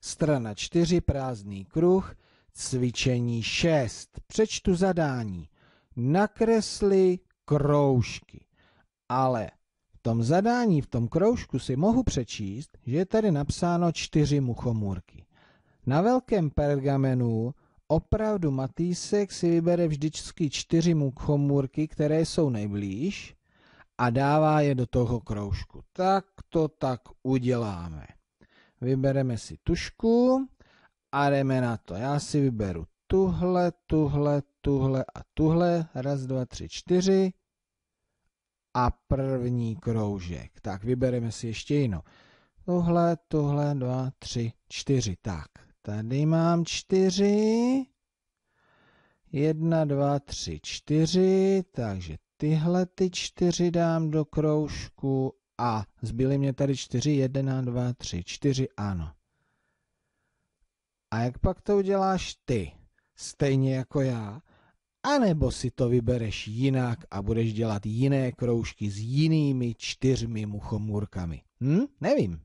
Strana 4, prázdný kruh, cvičení 6. Přečtu zadání. Nakresli kroužky. Ale v tom zadání, v tom kroužku si mohu přečíst, že je tady napsáno čtyři muchomůrky. Na velkém pergamenu opravdu Matýsek si vybere vždycky čtyři muchomůrky, které jsou nejblíž a dává je do toho kroužku. Tak to tak uděláme. Vybereme si tušku a jdeme na to. Já si vyberu tuhle, tuhle, tuhle a tuhle. Raz, dva, tři, čtyři. A první kroužek. Tak, vybereme si ještě jinou. Tuhle, tuhle dva, tři, čtyři. Tak, tady mám čtyři. Jedna, dva, tři, čtyři. Takže tyhle ty čtyři dám do kroužku a zbyly mě tady čtyři, jedna, dva, tři, čtyři, ano. A jak pak to uděláš ty? Stejně jako já? A nebo si to vybereš jinak a budeš dělat jiné kroužky s jinými čtyřmi muchomůrkami? Hm? Nevím.